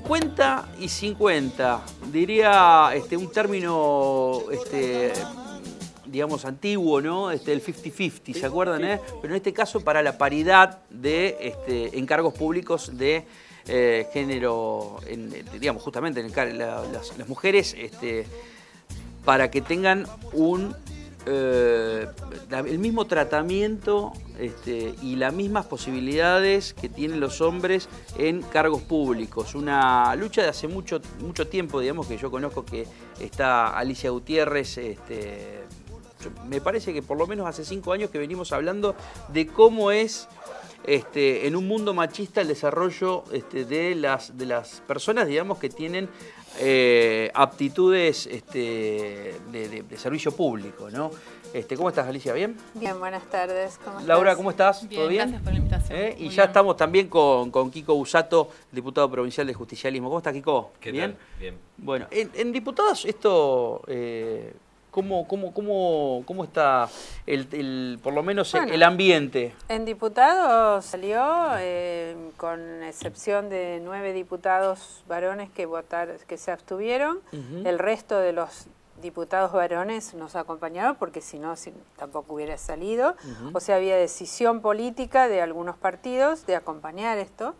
50 y 50, diría este, un término este, digamos, antiguo, ¿no? Este, el 50-50, ¿se acuerdan? Eh? Pero en este caso para la paridad de este, encargos públicos de eh, género, digamos, justamente en las, mujeres, este, para que tengan un eh, el mismo tratamiento este, y las mismas posibilidades que tienen los hombres en cargos públicos. Una lucha de hace mucho, mucho tiempo, digamos, que yo conozco que está Alicia Gutiérrez. Este, me parece que por lo menos hace cinco años que venimos hablando de cómo es este, en un mundo machista el desarrollo de, las, de las personas, digamos, que tienen eh, aptitudes este, de, servicio público, ¿no? Este, ¿Cómo estás, Alicia? ¿Bien? Bien, buenas tardes. Laura, ¿cómo estás? ¿Todo bien? Gracias por la invitación. ¿Eh? Y ya estamos también con, Kiko Usato, diputado provincial de Justicialismo. ¿Cómo estás, Kiko? ¿Qué ¿Bien? Bien. Bueno, en, diputados esto... Eh, ¿Cómo, cómo, está, el, por lo menos, el ambiente? En diputados salió, eh, con excepción de nueve diputados varones que, que se abstuvieron, el resto de los diputados varones nos acompañaron porque si no tampoco hubiera salido. O sea, había decisión política de algunos partidos de acompañar esto.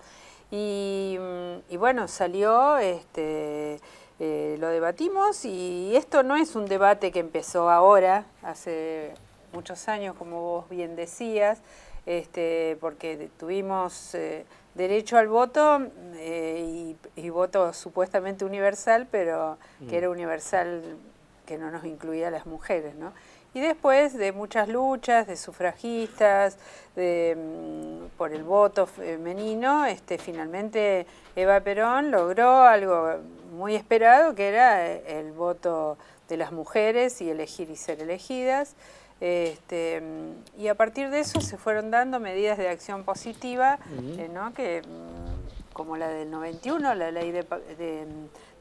Y, mm, y bueno, salió... este eh, lo debatimos y esto no es un debate que empezó ahora, hace muchos años, como vos bien decías, este, porque tuvimos eh, derecho al voto eh, y, voto supuestamente universal, pero que mm. era universal que no nos incluía a las mujeres, ¿no? y después de muchas luchas de sufragistas mm, por el voto femenino, este, finalmente Eva Perón logró algo muy esperado, que era eh, el voto de las mujeres y elegir y ser elegidas. Este, mm, y a partir de eso se fueron dando medidas de acción positiva, eh, que, mm, como la del 91, la ley de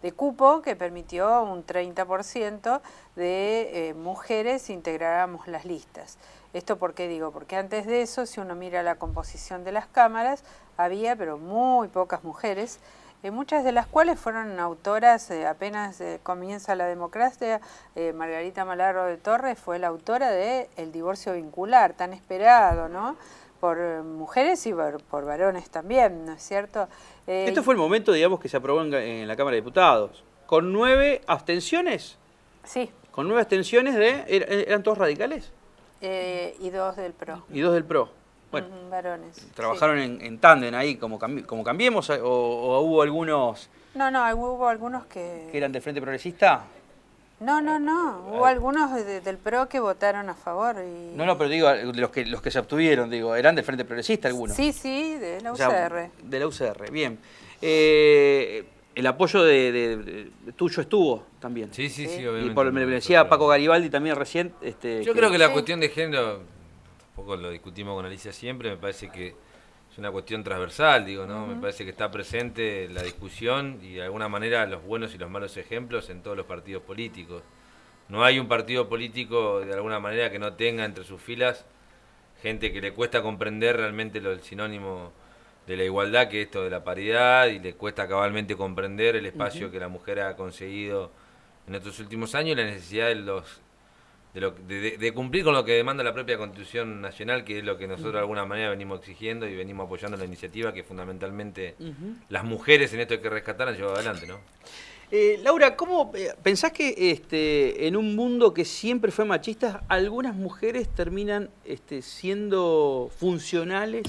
de cupo que permitió un 30% de eh, mujeres integráramos las listas. ¿Esto por qué digo? Porque antes de eso, si uno mira la composición de las cámaras, había pero muy pocas mujeres, eh, muchas de las cuales fueron autoras, eh, apenas comienza la democracia, Margarita Malarro de Torres fue la autora de El divorcio vincular, tan esperado, ¿no? por eh, mujeres y por, varones también, ¿no es cierto? Eh, Esto fue el momento, digamos, que se aprobó en, la Cámara de Diputados. ¿Con nueve abstenciones? Sí. ¿Con nueve abstenciones de... Er, eh, ¿Eran todos radicales? y dos del PRO. Y dos del PRO. Bueno, varones. Trabajaron en, en tándem ahí, como, como cambiemos, o, o, hubo algunos... No, no, hubo algunos que... ¿Que eran del Frente Progresista? No, no, no. Hubo ah. algunos del PRO que votaron a favor. Y... No, no, pero digo, los que, los que se obtuvieron, digo, eran del Frente Progresista algunos. Sí, sí, de la UCR. de la UCR, bien. Eh, el apoyo de, tuyo estuvo también. Sí, sí, sí, obviamente. Y por, me decía Paco Garibaldi también recién. Este, Yo creo que la cuestión de género, tampoco lo discutimos con Alicia siempre, me parece que es una cuestión transversal, digo, ¿no? Me parece que está presente la discusión y de alguna manera los buenos y los malos ejemplos en todos los partidos políticos. No hay un partido político de alguna manera que no tenga entre sus filas gente que le cuesta comprender realmente lo, el sinónimo de la igualdad que es esto de la paridad y le cuesta cabalmente comprender el espacio que la mujer ha conseguido en estos últimos años y la necesidad de los de, cumplir con lo que demanda la propia Constitución Nacional, que es lo que nosotros de alguna manera venimos exigiendo y venimos apoyando la iniciativa que fundamentalmente las mujeres en esto hay que rescatar han llevado adelante, ¿no? Eh, Laura, ¿cómo eh, pensás que este, en un mundo que siempre fue machista, algunas mujeres terminan este, siendo funcionales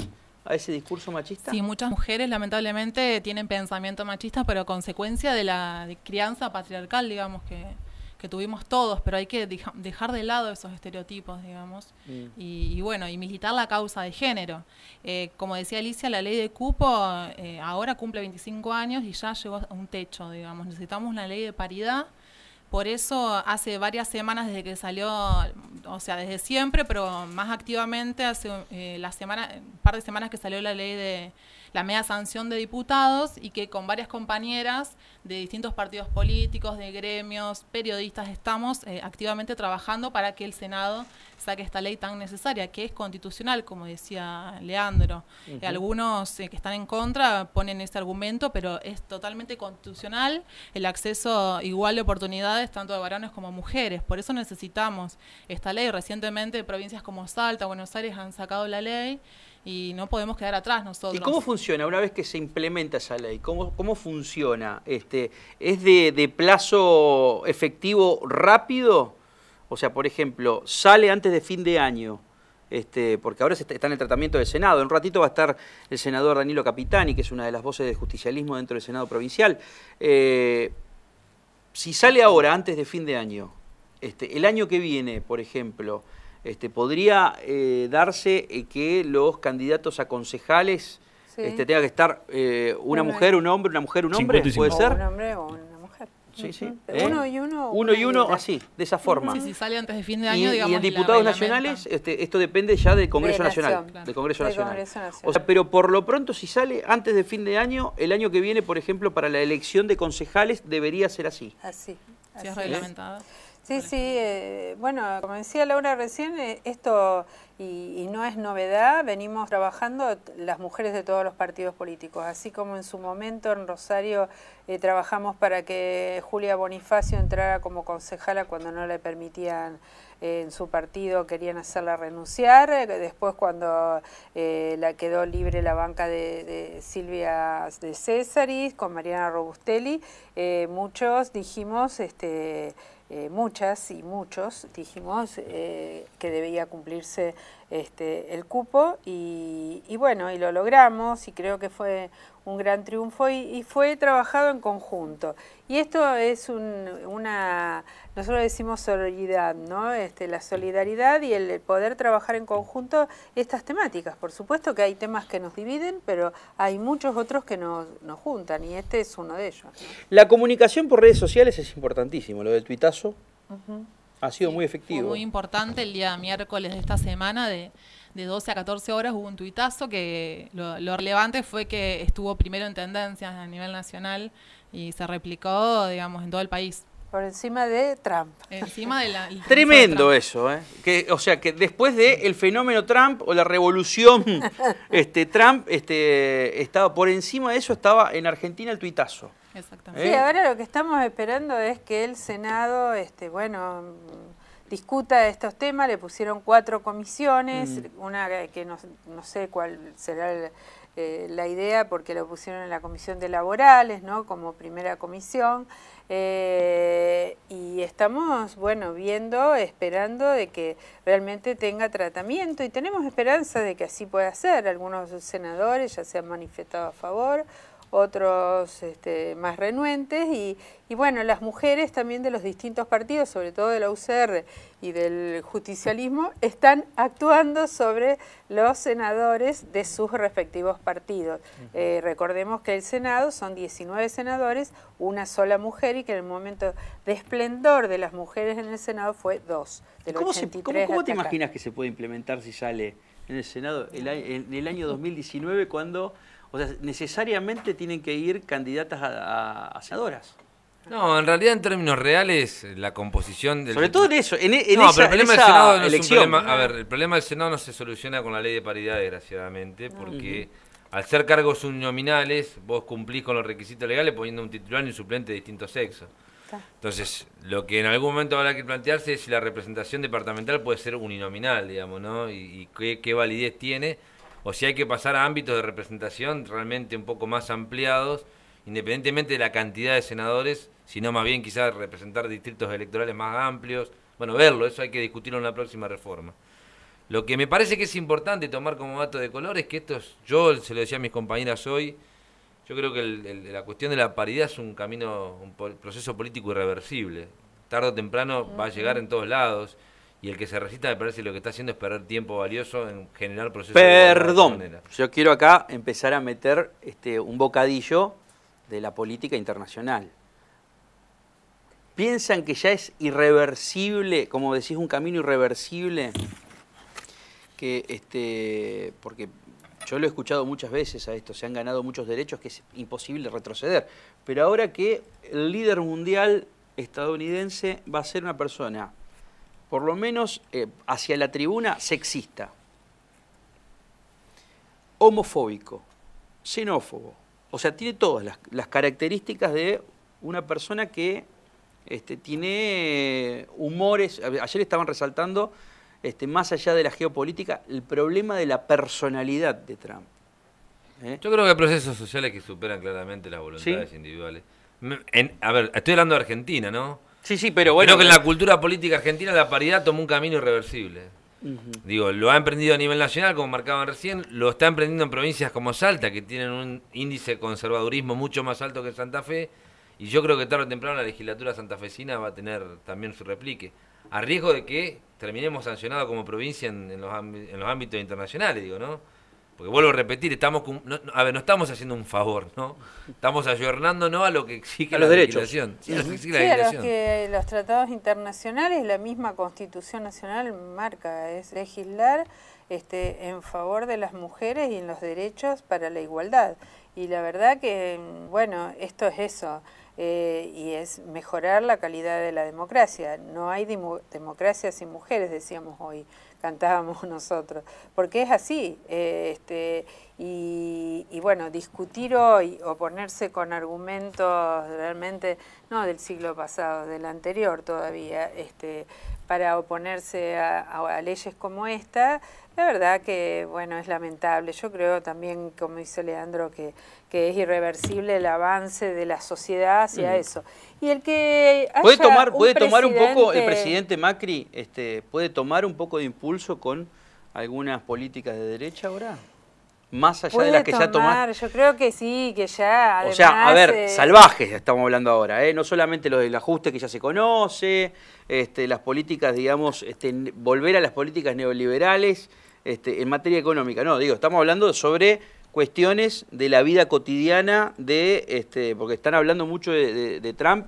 a ese discurso machista? Sí, muchas mujeres lamentablemente tienen pensamiento machista, pero consecuencia de la crianza patriarcal, digamos, que, tuvimos todos, pero hay que dejar de lado esos estereotipos, digamos, mm. y, bueno, y militar la causa de género. Eh, como decía Alicia, la ley de cupo eh, ahora cumple 25 años y ya llegó a un techo, digamos, necesitamos una ley de paridad por eso hace varias semanas desde que salió, o sea, desde siempre, pero más activamente hace eh, la semana, un par de semanas que salió la ley de la media sanción de diputados y que con varias compañeras de distintos partidos políticos, de gremios, periodistas, estamos eh, activamente trabajando para que el Senado saque esta ley tan necesaria, que es constitucional, como decía Leandro. Algunos eh, que están en contra ponen ese argumento, pero es totalmente constitucional el acceso igual de oportunidades tanto de varones como mujeres. Por eso necesitamos esta ley. Recientemente provincias como Salta, Buenos Aires han sacado la ley y no podemos quedar atrás nosotros. ¿Y cómo funciona una vez que se implementa esa ley? ¿Cómo, cómo funciona? Este, ¿Es de, plazo efectivo rápido? O sea, por ejemplo, sale antes de fin de año. Este, porque ahora está en el tratamiento del Senado. En un ratito va a estar el senador Danilo Capitani, que es una de las voces de justicialismo dentro del Senado provincial. Eh, si sale ahora, antes de fin de año, este, el año que viene, por ejemplo, este, podría eh, darse eh, que los candidatos a concejales este, tenga que estar eh, una mujer, un hombre, una mujer, un hombre, ¿puede ser? un hombre o un eh, uno y uno. Uno y eh, uno, así, de esa forma. si sale antes de fin de año, y, digamos. en diputados nacionales, este, esto depende ya del Congreso Nacional. O sea, pero por lo pronto, si sale antes de fin de año, el año que viene, por ejemplo, para la elección de concejales, debería ser así. Así. Si es Sí, sí, eh, bueno, como decía Laura recién, eh, esto, y, no es novedad, venimos trabajando las mujeres de todos los partidos políticos, así como en su momento en Rosario eh, trabajamos para que Julia Bonifacio entrara como concejala cuando no le permitían en su partido, querían hacerla renunciar, después cuando la quedó libre la banca de, de Silvia de Césaris con Mariana Robustelli, muchos dijimos, este, eh, muchas y muchos dijimos eh, que debía cumplirse este, el cupo y, y, bueno, y lo logramos y creo que fue un gran triunfo y, fue trabajado en conjunto. Y esto es una, nosotros decimos solidaridad, ¿no? Este, la solidaridad y el poder trabajar en conjunto estas temáticas. Por supuesto que hay temas que nos dividen, pero hay muchos otros que nos, nos juntan y este es uno de ellos. La comunicación por redes sociales es importantísimo, lo del tuitazo. Ha sido muy efectivo. muy importante el día miércoles de esta semana de de 12 a 14 horas hubo un tuitazo que lo, relevante fue que estuvo primero en tendencias a nivel nacional y se replicó, digamos, en todo el país. Por encima de Trump. Encima de la... Tremendo eso, ¿eh? Que, o sea, que después del el fenómeno Trump o la revolución este, Trump, este, estaba por encima de eso estaba en Argentina el tuitazo. Exactamente. Sí, ¿Eh? ahora lo que estamos esperando es que el Senado, este, bueno, discuta estos temas, le pusieron cuatro comisiones, una que no, sé cuál será eh, la idea porque lo pusieron en la comisión de laborales, ¿no? Como primera comisión. Eh, y estamos, bueno, viendo, esperando de que realmente tenga tratamiento y tenemos esperanza de que así pueda ser. Algunos senadores ya se han manifestado a favor, otros este, más renuentes y, bueno, las mujeres también de los distintos partidos, sobre todo de la UCR y del justicialismo, están actuando sobre los senadores de sus respectivos partidos. Eh, recordemos que el Senado son 19 senadores, una sola mujer y que en el momento de esplendor de las mujeres en el Senado fue dos. ¿Cómo, te imaginas que se puede implementar si sale en el Senado en el año 2019 cuando... O sea, necesariamente tienen que ir candidatas a, senadoras. No, en realidad en términos reales la composición del... Sobre todo en eso, en, e-, el problema del Senado no A ver, el problema del Senado no se soluciona con la ley de paridad, desgraciadamente, ah. porque al ser cargos uninominales vos cumplís con los requisitos legales poniendo un titular y un suplente de distinto sexo. Entonces, lo que en algún momento habrá que plantearse es si la representación departamental puede ser uninominal, digamos, ¿no? Y, qué validez tiene o si hay que pasar a ámbitos de representación realmente un poco más ampliados, independientemente de la cantidad de senadores, sino más bien quizás representar distritos electorales más amplios. Bueno, verlo, eso hay que discutirlo en la próxima reforma. Lo que me parece que es importante tomar como dato de color es que esto, yo se lo decía a mis compañeras hoy, yo creo que la cuestión de la paridad es un camino, un proceso político irreversible. Tarde o temprano va a llegar en todos lados y el que se resista me parece lo que está haciendo es perder tiempo valioso en generar procesos. Perdón, yo quiero acá empezar a meter este, un bocadillo de la política internacional. ¿Piensan que ya es irreversible, como decís, un camino irreversible? Que este, porque yo lo he escuchado muchas veces a esto, se han ganado muchos derechos que es imposible retroceder. Pero ahora que el líder mundial estadounidense va a ser una persona por lo menos eh, hacia la tribuna, sexista, homofóbico, xenófobo. O sea, tiene todas las, características de una persona que este, tiene eh, humores. Ayer estaban resaltando, este, más allá de la geopolítica, el problema de la personalidad de Trump. ¿eh? Yo creo que hay procesos sociales que superan claramente las voluntades individuales. Mm, a ver, estoy hablando de Argentina, ¿no? Sí, sí, pero bueno. Creo que en la eh, cultura política argentina la paridad tomó un camino irreversible. Digo, lo ha emprendido a nivel nacional, como marcaban recién, lo está emprendiendo en provincias como Salta, que tienen un índice de conservadurismo mucho más alto que Santa Fe, y yo creo que tarde o temprano la legislatura santafesina va a tener también su replique, a riesgo de que terminemos sancionados como provincia en los ámbitos internacionales, digo, ¿no? Porque vuelvo a repetir, estamos no, a ver, no estamos haciendo un favor, ¿no? Estamos no a lo que exige los la derechos. legislación. Sí, que los tratados internacionales, la misma Constitución Nacional marca, es legislar este, en favor de las mujeres y en los derechos para la igualdad. Y la verdad que, bueno, esto es eso. Eh, y es mejorar la calidad de la democracia. No hay democracia sin mujeres, decíamos hoy cantábamos nosotros, porque es así, eh, este, y, bueno, discutir hoy oponerse con argumentos realmente, no del siglo pasado, del anterior todavía, este, para oponerse a, leyes como esta, la verdad que, bueno, es lamentable. Yo creo también, como dice Leandro, que, es irreversible el avance de la sociedad hacia mm. eso. Y el que puede tomar, un tomar un poco el presidente Macri, este, puede tomar un poco de impulso con algunas políticas de derecha ahora más allá de las que ya tomar Yo creo que sí, que ya. o sea, a ver, eh, salvajes estamos hablando ahora, ¿eh? no solamente lo del ajuste que ya se conoce, este, las políticas, digamos, este, volver a las políticas neoliberales este, en materia económica. No, digo, estamos hablando sobre cuestiones de la vida cotidiana de, este, porque están hablando mucho de Trump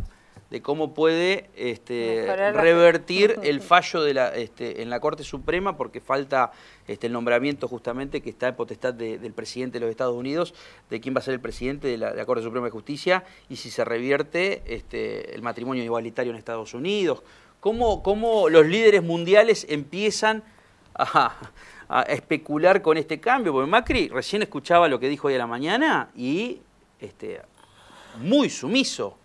de cómo puede este, revertir el fallo de la, este, en la Corte Suprema, porque falta este, el nombramiento justamente que está en potestad del presidente de los Estados Unidos, de quién va a ser el presidente de la, Corte Suprema de Justicia, y si se revierte el matrimonio igualitario en Estados Unidos. ¿Cómo, cómo los líderes mundiales empiezan a, especular con este cambio? Porque Macri recién escuchaba lo que dijo hoy a la mañana y muy sumiso.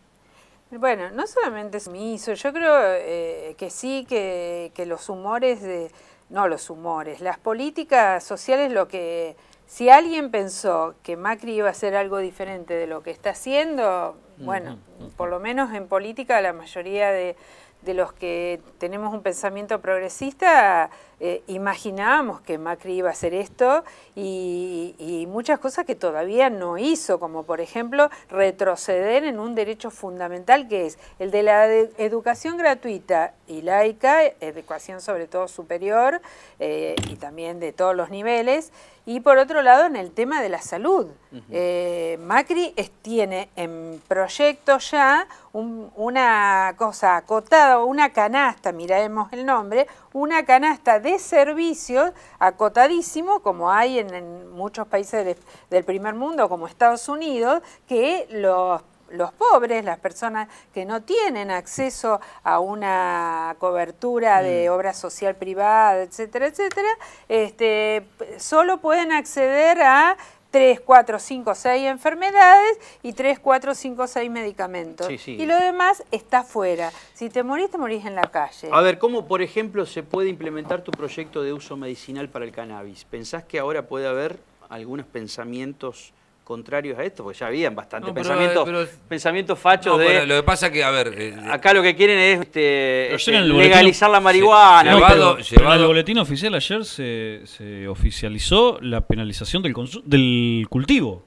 Bueno, no solamente hizo, yo creo eh, que sí, que, los humores, de, no los humores, las políticas sociales, lo que, si alguien pensó que Macri iba a hacer algo diferente de lo que está haciendo, bueno, por lo menos en política la mayoría de, de los que tenemos un pensamiento progresista, eh, imaginábamos que Macri iba a hacer esto y, muchas cosas que todavía no hizo, como por ejemplo retroceder en un derecho fundamental que es el de la educación gratuita y laica, educación sobre todo superior eh, y también de todos los niveles, y por otro lado, en el tema de la salud, eh, Macri es, tiene en proyecto ya una cosa acotada, una canasta, miraremos el nombre, una canasta de servicios acotadísimo, como hay en, muchos países del primer mundo, como Estados Unidos, que los los pobres, las personas que no tienen acceso a una cobertura de mm. obra social privada, etcétera, etcétera, este, solo pueden acceder a 3, 4, 5, 6 enfermedades y 3, 4, 5, 6 medicamentos. Y lo demás está fuera. Si te morís, te morís en la calle. A ver, ¿cómo, por ejemplo, se puede implementar tu proyecto de uso medicinal para el cannabis? ¿Pensás que ahora puede haber algunos pensamientos contrarios a esto, porque ya habían bastante eh, pensamientos, fachos de... lo que pasa que, a ver... Eh, acá lo que quieren es este, eh, legalizar la marihuana. En el boletín oficial ayer se, oficializó la penalización del, del cultivo.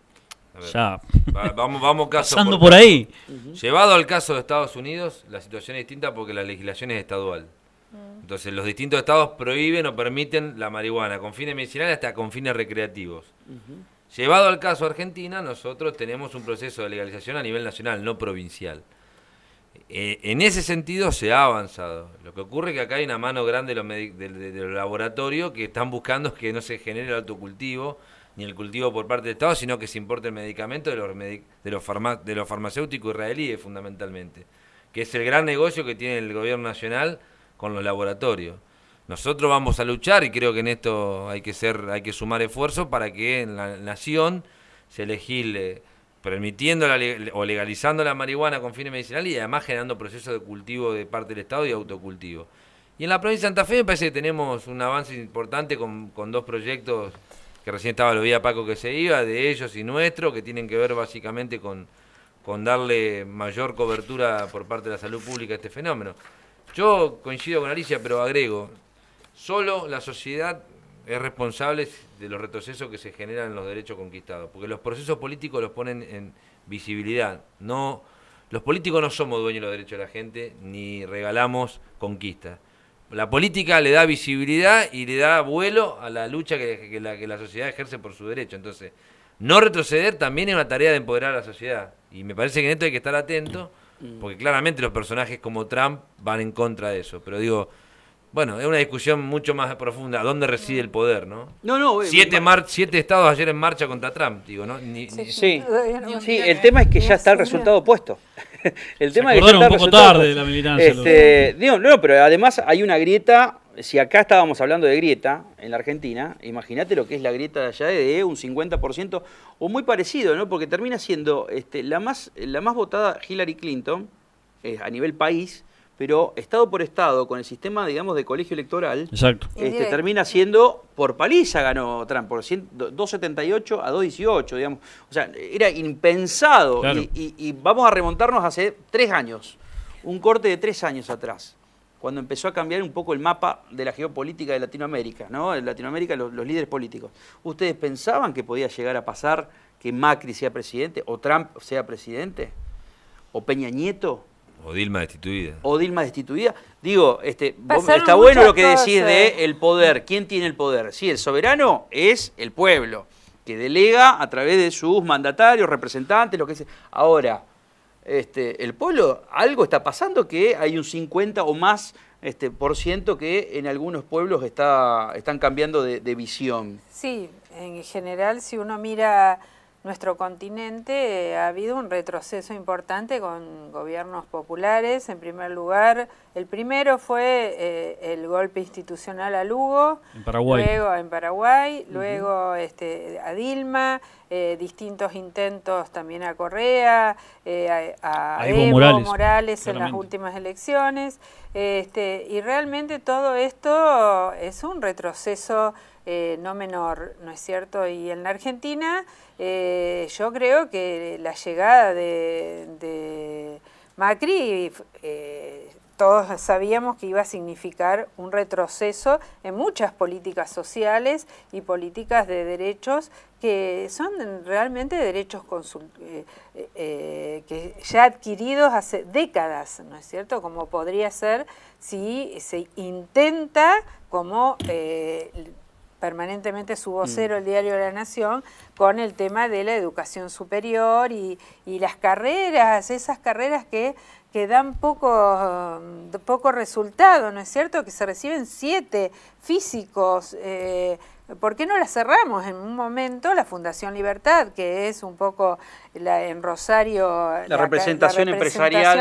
Ya. vamos, vamos Pasando por, ahí. Llevado al caso de Estados Unidos, la situación es distinta porque la legislación es estadual. Mm. Entonces, los distintos estados prohíben o permiten la marihuana con fines medicinales hasta con fines recreativos. Llevado al caso Argentina, nosotros tenemos un proceso de legalización a nivel nacional, no provincial. E, en ese sentido se ha avanzado. Lo que ocurre es que acá hay una mano grande de los, laboratorios que están buscando que no se genere el autocultivo ni el cultivo por parte del Estado, sino que se importe el medicamento de los, de los farmacéuticos israelíes eh, fundamentalmente, que es el gran negocio que tiene el gobierno nacional con los laboratorios nosotros vamos a luchar y creo que en esto hay que ser, hay que sumar esfuerzos para que en la nación se legisle permitiendo la, o legalizando la marihuana con fines medicinales y además generando procesos de cultivo de parte del Estado y autocultivo. Y en la provincia de Santa Fe me parece que tenemos un avance importante con, dos proyectos que recién estaba, lo vi a Paco que se iba, de ellos y nuestro, que tienen que ver básicamente con darle mayor cobertura por parte de la salud pública a este fenómeno. Yo coincido con Alicia, pero agrego, Solo la sociedad es responsable de los retrocesos que se generan en los derechos conquistados, porque los procesos políticos los ponen en visibilidad. No, los políticos no somos dueños de los derechos de la gente ni regalamos conquistas. La política le da visibilidad y le da vuelo a la lucha que, la, que la sociedad ejerce por su derecho. Entonces, no retroceder también es una tarea de empoderar a la sociedad. Y me parece que en esto hay que estar atento, porque claramente los personajes como Trump van en contra de eso. Pero digo, bueno, es una discusión mucho más profunda. ¿Dónde reside el poder, no? No, no. Eh, siete, eh, mar siete estados ayer en marcha contra Trump, digo, ¿no? sí, el tema es que ya está el resultado puesto. el tema es que ya está un poco tarde la militancia. Este, no, pero además hay una grieta. Si acá estábamos hablando de grieta en la Argentina, imagínate lo que es la grieta de allá de un 50% o muy parecido, ¿no? Porque termina siendo este, la, más, la más votada Hillary Clinton eh, a nivel país pero estado por estado, con el sistema, digamos, de colegio electoral, este, termina siendo, por paliza ganó Trump, por 278 a 218, digamos. O sea, era impensado. Y, vamos a remontarnos hace tres años, un corte de tres años atrás, cuando empezó a cambiar un poco el mapa de la geopolítica de Latinoamérica, ¿no? En Latinoamérica, los líderes políticos. ¿Ustedes pensaban que podía llegar a pasar que Macri sea presidente, o Trump sea presidente, o Peña Nieto? O Dilma destituida. O Dilma destituida. Digo, este, está bueno lo que decís de el poder. ¿Quién tiene el poder? Sí, el soberano es el pueblo, que delega a través de sus mandatarios, representantes, lo que sea. Ahora, este, el pueblo, algo está pasando que hay un 50 o más este, por ciento que en algunos pueblos está, están cambiando de, de visión. Sí, en general, si uno mira nuestro continente eh, ha habido un retroceso importante con gobiernos populares. En primer lugar, el primero fue eh, el golpe institucional a Lugo, en Paraguay. luego en Paraguay, luego este, a Dilma, eh, distintos intentos también a Correa, a, Evo, Morales, en las últimas elecciones. Este, y realmente todo esto es un retroceso no menor, ¿no es cierto? Y en la Argentina... Eh, yo creo que la llegada de, Macri, eh, todos sabíamos que iba a significar un retroceso en muchas políticas sociales y políticas de derechos que son realmente derechos eh, que ya adquiridos hace décadas, ¿no es cierto? Como podría ser si se intenta como permanentemente su mm. vocero, el Diario de la Nación, con el tema de la educación superior y, las carreras, esas carreras que, dan poco, mm, poco, resultado, ¿no es cierto? Que se reciben siete físicos. Eh, ¿Por qué no las cerramos en un momento la Fundación Libertad, que es un poco la, en Rosario la, representación, empresarial,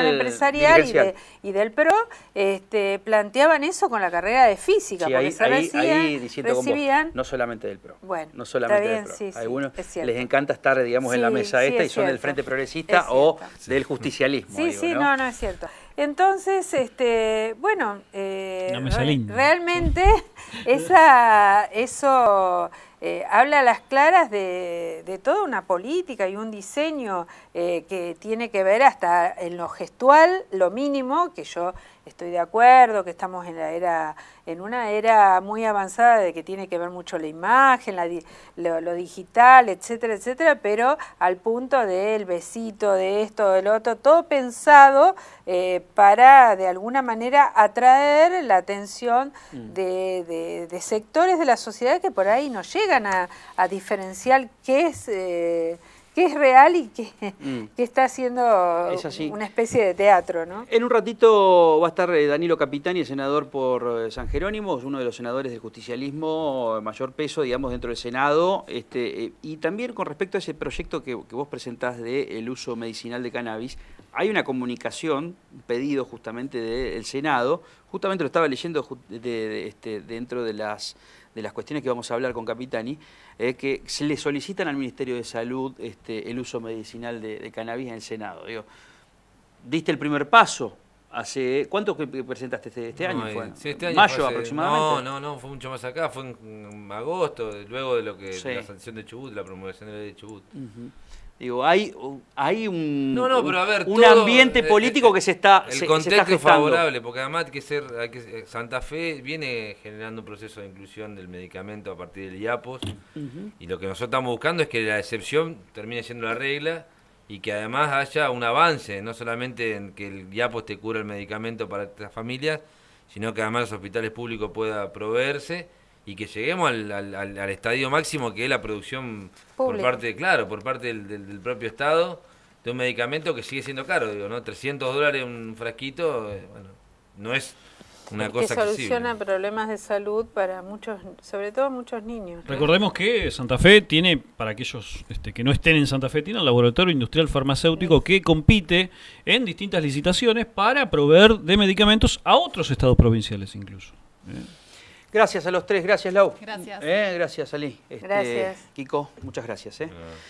y, del PRO, este, planteaban eso con la carrera de física, porque ahí, se recibían, no solamente del PRO, bueno, no solamente del algunos les encanta estar, digamos, en la mesa esta y son del Frente Progresista o del justicialismo. Sí, sí, ¿no? no, es cierto. Entonces, este, bueno, eh, realmente esa, eso eh, habla a las claras de, toda una política y un diseño eh, que tiene que ver hasta en lo gestual, lo mínimo, que yo estoy de acuerdo que estamos en la era en una era muy avanzada de que tiene que ver mucho la imagen, lo, digital, etcétera, etcétera, pero al punto del besito, de esto, del otro, todo pensado eh, para de alguna manera atraer la atención mm. de, sectores de la sociedad que por ahí no llegan a, diferenciar qué es... Eh, qué es real y qué mm. está haciendo una especie de teatro, ¿no? En un ratito va a estar eh, Danilo Capitani, el senador por eh, San Jerónimo, uno de los senadores de justicialismo eh, mayor peso, digamos, dentro del Senado, este, y también con respecto a ese proyecto que, vos presentás del uso medicinal de cannabis, hay una comunicación, un pedido justamente del Senado, justamente lo estaba leyendo este, dentro de las de las cuestiones que vamos a hablar con Capitani, es eh, que se le solicitan al Ministerio de Salud este, el uso medicinal de, cannabis en el Senado. Digo, diste el primer paso. Hace, ¿Cuánto que presentaste este, este año? Eh, fue? Sí, este año ¿Mayo aproximadamente? No, no, no, fue mucho más acá, fue en, agosto, luego de lo que la sanción de Chubut, la promulgación de la de Chubut. Digo, hay, hay un, un ambiente eh, político eh, que se está El se, contexto es favorable, porque además que ser, que eh, Santa Fe viene generando un proceso de inclusión del medicamento a partir del IAPOS, y lo que nosotros estamos buscando es que la excepción termine siendo la regla y que además haya un avance, no solamente en que el IAPOS te cura el medicamento para estas familias, sino que además los hospitales públicos pueda proveerse y que lleguemos al, al, estadio máximo que es la producción por parte, claro, por parte del, propio Estado de un medicamento que sigue siendo caro, digo, ¿no? 300 dólares un frasquito, eh, bueno, no es una cosa que soluciona problemas de salud para muchos, sobre todo muchos niños. Recordemos que Santa Fe tiene, para aquellos este, que no estén en Santa Fe, tiene un laboratorio industrial farmacéutico que compite en distintas licitaciones para proveer de medicamentos a otros estados provinciales incluso. ¿eh? Gracias a los tres, gracias Lau. Gracias. Eh, gracias Ali. Este, gracias. Kiko, muchas gracias. Eh.